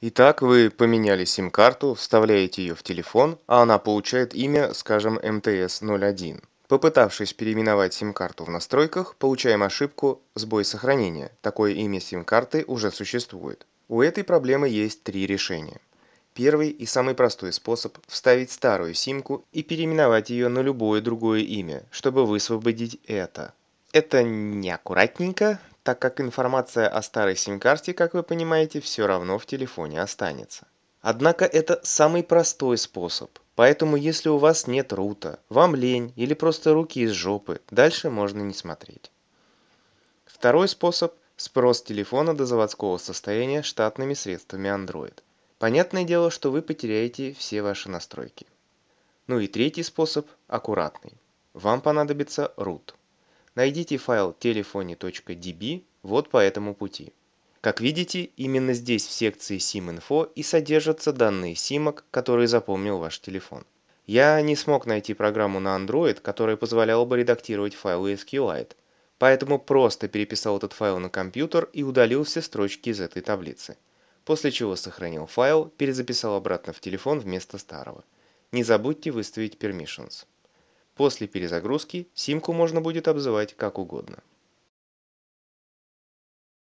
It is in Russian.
Итак, вы поменяли сим-карту, вставляете ее в телефон, а она получает имя, скажем, МТС-01. Попытавшись переименовать сим-карту в настройках, получаем ошибку «Сбой сохранения». Такое имя сим-карты уже существует. У этой проблемы есть три решения. Первый и самый простой способ – вставить старую симку и переименовать ее на любое другое имя, чтобы высвободить это. Это неаккуратненько, так как информация о старой сим-карте, как вы понимаете, все равно в телефоне останется. Однако это самый простой способ, поэтому если у вас нет рута, вам лень или просто руки из жопы, дальше можно не смотреть. Второй способ – спрос телефона до заводского состояния штатными средствами Android. Понятное дело, что вы потеряете все ваши настройки. Ну и третий способ – аккуратный. Вам понадобится root. Найдите файл телефоне.db вот по этому пути. Как видите, именно здесь в секции SIM-Info и содержатся данные симок, которые запомнил ваш телефон. Я не смог найти программу на Android, которая позволяла бы редактировать файлы SQLite, поэтому просто переписал этот файл на компьютер и удалил все строчки из этой таблицы. После чего сохранил файл, перезаписал обратно в телефон вместо старого. Не забудьте выставить permissions. После перезагрузки симку можно будет обзывать как угодно.